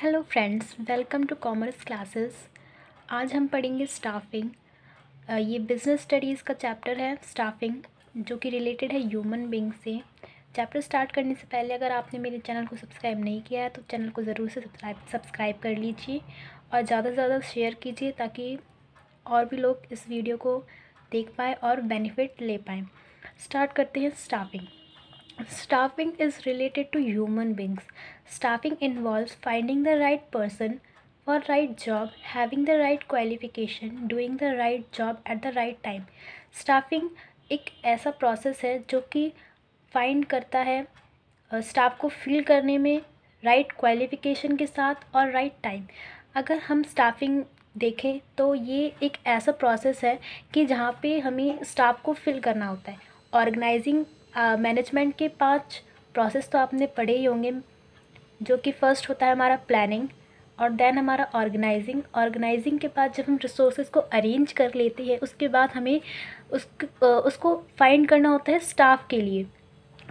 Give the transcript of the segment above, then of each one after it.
Hello friends welcome to commerce classes आज हम पढ़ेंगे स्टाफिंग ये बिज़नेस स्टडीज़ का चैप्टर है स्टाफिंग जो कि रिलेटेड है ह्यूमन बींग से चैप्टर स्टार्ट करने से पहले अगर आपने मेरे चैनल को सब्सक्राइब नहीं किया है तो चैनल को ज़रूर से सब्सक्राइब सब्सक्राइब कर लीजिए और ज़्यादा से ज़्यादा शेयर कीजिए ताकि और भी लोग इस वीडियो को देख पाएँ और बेनिफिट ले पाएँ स्टार्ट करते हैं staffing Staffing is related to human beings. Staffing involves finding the right person for right job, having the right qualification, doing the right job at the right time. Staffing एक ऐसा process है जो कि find करता है staff को feel करने में राइट right क्वालिफ़िकेशन के साथ और राइट right टाइम अगर हम स्टाफिंग देखें तो ये एक ऐसा प्रोसेस है कि जहाँ पे हमें स्टाफ को फिल करना होता है ऑर्गेनाइजिंग मैनेजमेंट के पाँच प्रोसेस तो आपने पढ़े ही होंगे जो कि फ़र्स्ट होता है हमारा प्लानिंग और देन हमारा ऑर्गेनाइजिंग ऑर्गेनाइजिंग के बाद जब हम रिसोर्सेज को अरेंज कर लेते हैं उसके बाद हमें उस उसको फाइंड करना होता है स्टाफ़ के लिए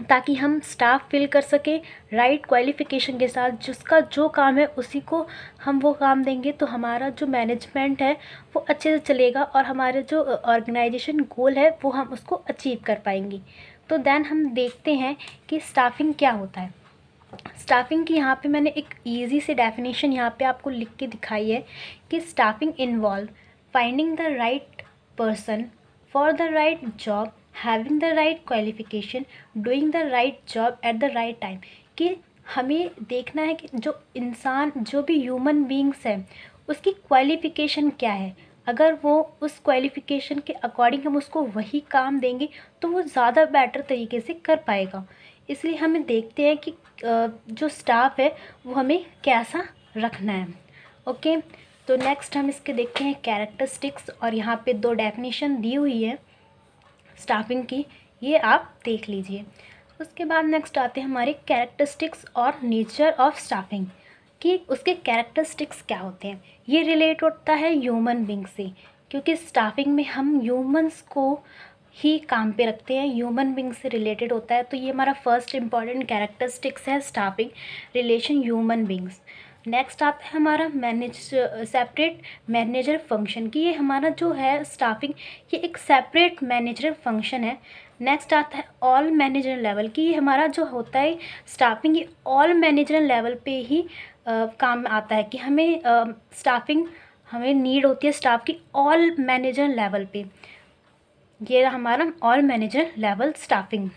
ताकि हम स्टाफ़ फिल कर सकें राइट क्वालिफ़िकेशन के साथ जिसका जो काम है उसी को हम वो काम देंगे तो हमारा जो मैनेजमेंट है वो अच्छे से चलेगा और हमारे जो ऑर्गेनाइजेशन गोल है वो हम उसको अचीव कर पाएंगे तो देन हम देखते हैं कि स्टाफिंग क्या होता है स्टाफिंग की यहाँ पे मैंने एक ईजी से डेफिनेशन यहाँ पे आपको लिख के दिखाई है कि staffing involve finding the right person for the right job having the right qualification doing the right job at the right time कि हमें देखना है कि जो इंसान जो भी ह्यूमन बींग्स हैं उसकी क्वालिफ़िकेशन क्या है अगर वो उस क्वालिफ़िकेशन के अकॉर्डिंग हम उसको वही काम देंगे तो वो ज़्यादा बेटर तरीके से कर पाएगा इसलिए हमें देखते हैं कि जो स्टाफ है वो हमें कैसा रखना है ओके तो नेक्स्ट हम इसके देखते हैं कैरेक्टरिस्टिक्स और यहाँ पे दो डेफिनेशन दी हुई है स्टाफिंग की ये आप देख लीजिए उसके बाद नेक्स्ट आते हैं हमारे कैरेक्टरिस्टिक्स और नेचर ऑफ स्टाफिंग कि उसके कैरेक्टरिस्टिक्स क्या होते हैं ये रिलेट होता है ह्यूमन बींग से क्योंकि स्टाफिंग में हम ह्यूमंस को ही काम पे रखते हैं ह्यूमन बींग से रिलेटेड होता है तो ये हमारा फर्स्ट इम्पॉर्टेंट कैरेक्टरिस्टिक्स है staffing relation human beings next आता है हमारा मैनेज सेपरेट मैनेजर फंक्शन कि ये हमारा जो है स्टाफिंग ये एक सेपरेट मैनेजर फंक्शन है नेक्स्ट आता है ऑल मैनेजर लेवल कि ये हमारा जो होता है स्टाफिंग ये ऑल मैनेजर लेवल पे ही आ, काम आता है कि हमें स्टाफिंग हमें नीड होती है स्टाफ की ऑल मैनेजर लेवल पे ये हमारा all manager level staffing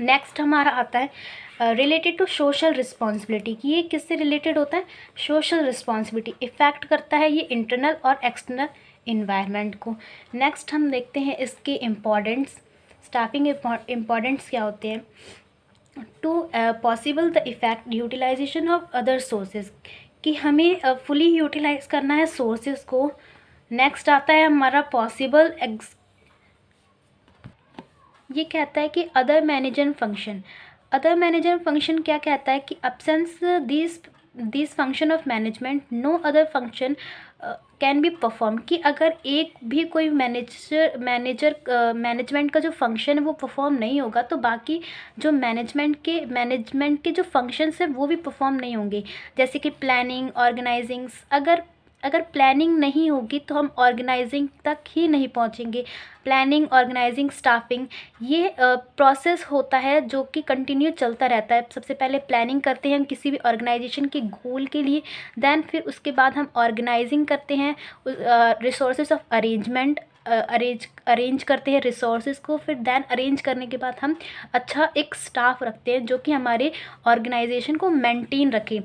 next हमारा आता है रिलेटेड टू सोशल रिस्पॉन्सिबिलिटी कि ये किससे रिलेटेड होता है सोशल रिस्पॉन्सिबिलिटी इफ़ेक्ट करता है ये इंटरनल और एक्सटर्नल इन्वायरमेंट को नेक्स्ट हम देखते हैं इसके इम्पॉर्टेंट्स स्टाफिंग इम्पॉर्टेंट्स क्या होते हैं to possible the effect utilization of other sources कि हमें फुली uh, यूटिलाइज करना है सोर्सेज को नेक्स्ट आता है हमारा पॉसिबल एक्स ये कहता है कि other manager function other manager function क्या कहता है कि absence this this function of management no other function can be perform कि अगर एक भी कोई मैनेजर मैनेजर मैनेजमेंट का जो फंक्शन है वो परफॉर्म नहीं होगा तो बाकी जो मैनेजमेंट के मैनेजमेंट के जो फंक्शंस हैं वो भी परफॉर्म नहीं होंगे जैसे कि प्लानिंग ऑर्गेनाइजिंग्स अगर अगर प्लानिंग नहीं होगी तो हम ऑर्गेनाइजिंग तक ही नहीं पहुंचेंगे प्लानिंग ऑर्गेनाइजिंग स्टाफिंग ये प्रोसेस होता है जो कि कंटिन्यू चलता रहता है सबसे पहले प्लानिंग करते हैं हम किसी भी ऑर्गेनाइजेशन के गोल के लिए दैन फिर उसके बाद हम ऑर्गेनाइजिंग करते हैं resource of arrangement arrange arrange करते हैं रिसोर्स को फिर दैन अरेंज करने के बाद हम अच्छा एक स्टाफ रखते हैं जो कि हमारे ऑर्गेनाइजेशन को मेंटेन रखे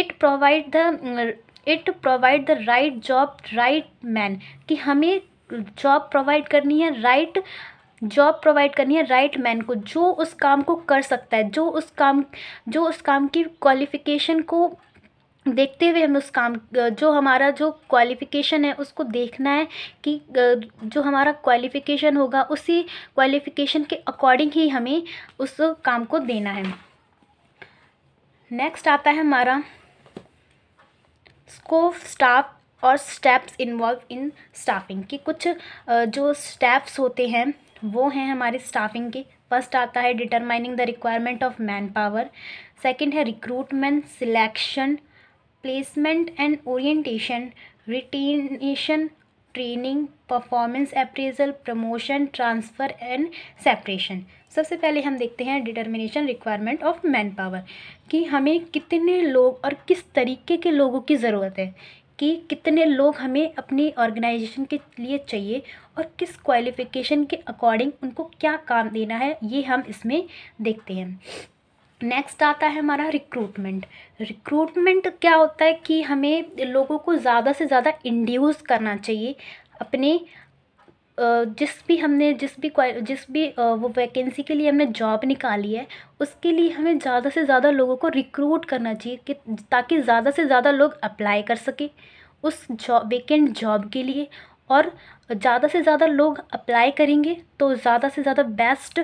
it provide the it provide the right job right man कि हमें जॉब प्रोवाइड करनी है राइट जॉब प्रोवाइड करनी है राइट right मैन को जो उस काम को कर सकता है जो उस काम जो उस काम की क्वालिफिकेशन को देखते हुए हम उस काम जो हमारा जो क्वालिफ़िकेशन है उसको देखना है कि जो हमारा क्वालिफ़िकेशन होगा उसी क्वालिफ़िकेशन के अकॉर्डिंग ही हमें उस काम को देना है नेक्स्ट आता है हमारा स्कोप स्टाफ और स्टेप्स इन्वॉल्व इन स्टाफिंग के कुछ जो स्टेप्स होते हैं वो हैं हमारे स्टाफिंग के फर्स्ट आता है determining the requirement of manpower second है recruitment selection placement and orientation retention training performance appraisal promotion transfer and separation सबसे पहले हम देखते हैं determination requirement of manpower कि हमें कितने लोग और किस तरीके के लोगों की ज़रूरत है कि कितने लोग हमें अपनी ऑर्गेनाइजेशन के लिए चाहिए और किस क्वालिफ़िकेशन के अकॉर्डिंग उनको क्या काम देना है ये हम इसमें देखते हैं नेक्स्ट आता है हमारा रिक्रूटमेंट रिक्रूटमेंट क्या होता है कि हमें लोगों को ज़्यादा से ज़्यादा इंड्यूस करना चाहिए अपने जिस भी हमने जिस भी जिस भी वो वैकेंसी के लिए हमने जॉब निकाली है उसके लिए हमें ज़्यादा से ज़्यादा लोगों को रिक्रूट करना चाहिए कि ताकि ज़्यादा से ज़्यादा लोग अप्लाई कर सकें उस जॉब वेकेंट जॉब के लिए और ज़्यादा से ज़्यादा लोग अप्लाई करेंगे तो ज़्यादा से ज़्यादा बेस्ट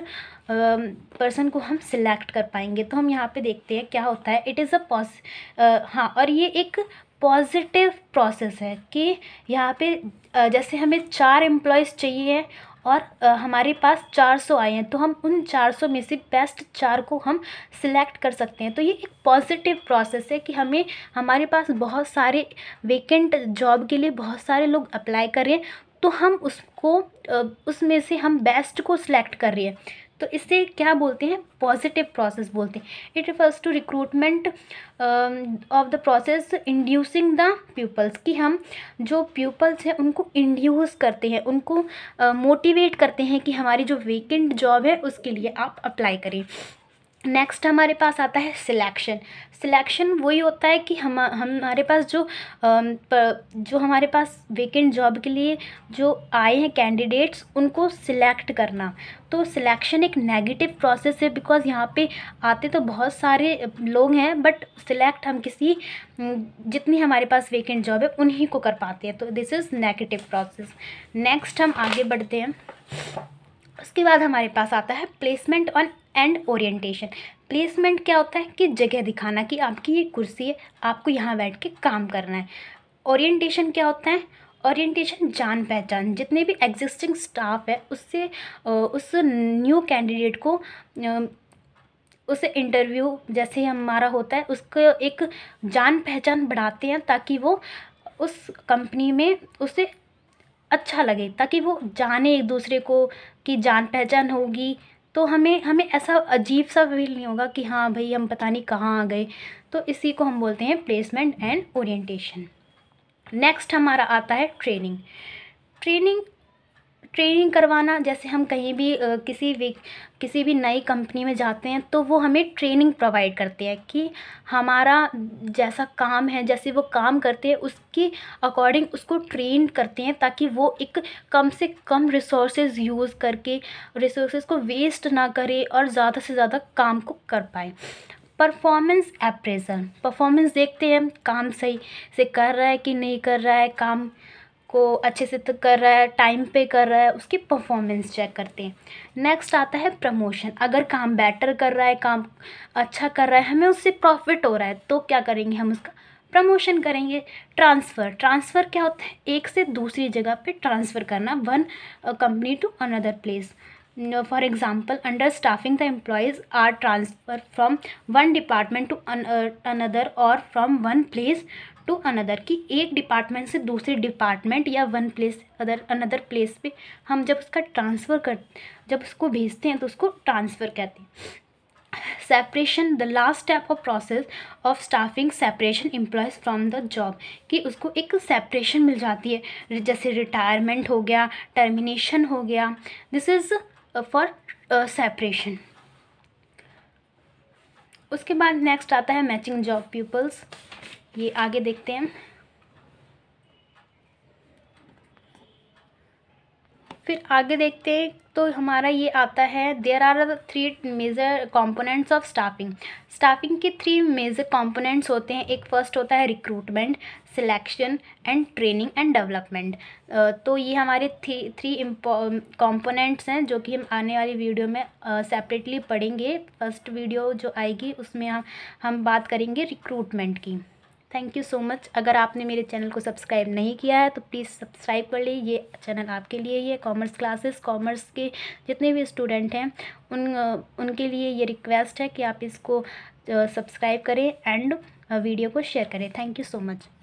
पर्सन को हम सिलेक्ट कर पाएंगे तो हम यहाँ पे देखते हैं क्या होता है इट इज़ अ पॉस हाँ और ये एक पॉजिटिव प्रोसेस है कि यहाँ पे जैसे हमें चार एम्प्लॉयज़ चाहिए हैं और हमारे पास 400 आए हैं तो हम उन 400 में से बेस्ट चार को हम सिलेक्ट कर सकते हैं तो ये एक पॉजिटिव प्रोसेस है कि हमें हमारे पास बहुत सारे वेकेंट जॉब के लिए बहुत सारे लोग अप्लाई करें तो हम उसको उसमें से हम बेस्ट को सिलेक्ट कर रहे हैं तो इससे क्या बोलते हैं पॉजिटिव प्रोसेस बोलते हैं it refers to recruitment of the process inducing the peoples कि हम जो पीपल्स हैं उनको इंड्यूस करते हैं उनको मोटिवेट uh, करते हैं कि हमारी जो वेकेंट जॉब है उसके लिए आप अप्लाई करें नेक्स्ट हमारे पास आता है सिलेक्शन सिलेक्शन वही होता है कि हम हमारे पास जो जो हमारे पास वेकेंट जॉब के लिए जो आए हैं कैंडिडेट्स उनको सिलेक्ट करना तो सिलेक्शन एक नेगेटिव प्रोसेस है बिकॉज यहाँ पे आते तो बहुत सारे लोग हैं बट सिलेक्ट हम किसी जितनी हमारे पास वेकेंट जॉब है उन्हीं को कर पाते हैं तो this is negative process next हम आगे बढ़ते हैं उसके बाद हमारे पास आता है placement on and orientation placement क्या होता है कि जगह दिखाना कि आपकी ये कुर्सी है आपको यहाँ बैठ के काम करना है ओरिएंटेशन क्या होता है ओरिएंटेशन जान पहचान जितने भी एग्जिस्टिंग स्टाफ है उससे उस न्यू कैंडिडेट को उस इंटरव्यू जैसे हमारा होता है उसको एक जान पहचान बढ़ाते हैं ताकि वो उस कंपनी में उसे अच्छा लगे ताकि वो जाने एक दूसरे को कि जान पहचान होगी तो हमें हमें ऐसा अजीब सा फील नहीं होगा कि हाँ भाई हम पता नहीं कहाँ आ गए तो इसी को हम बोलते हैं प्लेसमेंट एंड ओरिएंटेशन नेक्स्ट हमारा आता है ट्रेनिंग ट्रेनिंग ट्रेनिंग करवाना जैसे हम कहीं भी किसी भी किसी भी नई कंपनी में जाते हैं तो वो हमें ट्रेनिंग प्रोवाइड करते हैं कि हमारा जैसा काम है जैसे वो काम करते हैं उसके अकॉर्डिंग उसको ट्रेन करते हैं ताकि वो एक कम से कम रिसोर्स यूज़ करके रिसोर्स को वेस्ट ना करे और ज़्यादा से ज़्यादा काम को कर पाए परफॉर्मेंस अप्रेजल परफॉर्मेंस देखते हैं काम सही से कर रहा है कि नहीं कर रहा है काम को अच्छे से तो कर रहा है टाइम पे कर रहा है उसकी परफॉर्मेंस चेक करते हैं नेक्स्ट आता है प्रमोशन अगर काम बेटर कर रहा है काम अच्छा कर रहा है हमें उससे प्रॉफिट हो रहा है तो क्या करेंगे हम उसका प्रमोशन करेंगे ट्रांसफ़र ट्रांसफ़र क्या होता है एक से दूसरी जगह पे ट्रांसफ़र करना one company to another place for example under staffing the employees are transfer from one department to another और from one place to another कि एक डिपार्टमेंट से दूसरे डिपार्टमेंट या one place other another place पे हम जब उसका ट्रांसफ़र कर जब उसको भेजते हैं तो उसको ट्रांसफ़र कहते हैं separation the last step of process of staffing separation employees from the job कि उसको एक सेपरेशन मिल जाती है जैसे रिटायरमेंट हो गया टर्मिनेशन हो गया दिस इज़ फॉर सेपरेशन उसके बाद नेक्स्ट आता है मैचिंग जॉब पीपल्स ये आगे देखते हैं फिर आगे देखते हैं तो हमारा ये आता है there are three major components of staffing staffing के थ्री मेजर कंपोनेंट्स होते हैं एक फर्स्ट होता है recruitment selection and training and development तो ये हमारे थ्री थ्री कंपोनेंट्स हैं जो कि हम आने वाली वीडियो में सेपरेटली uh, पढ़ेंगे फर्स्ट वीडियो जो आएगी उसमें हम हम बात करेंगे रिक्रूटमेंट की थैंक यू सो मच अगर आपने मेरे चैनल को सब्सक्राइब नहीं किया है तो प्लीज़ सब्सक्राइब कर लिए ये चैनल आपके लिए ही है कॉमर्स क्लासेस कॉमर्स के जितने भी स्टूडेंट हैं उन उनके लिए ये रिक्वेस्ट है कि आप इसको सब्सक्राइब करें एंड वीडियो को शेयर करें थैंक यू सो मच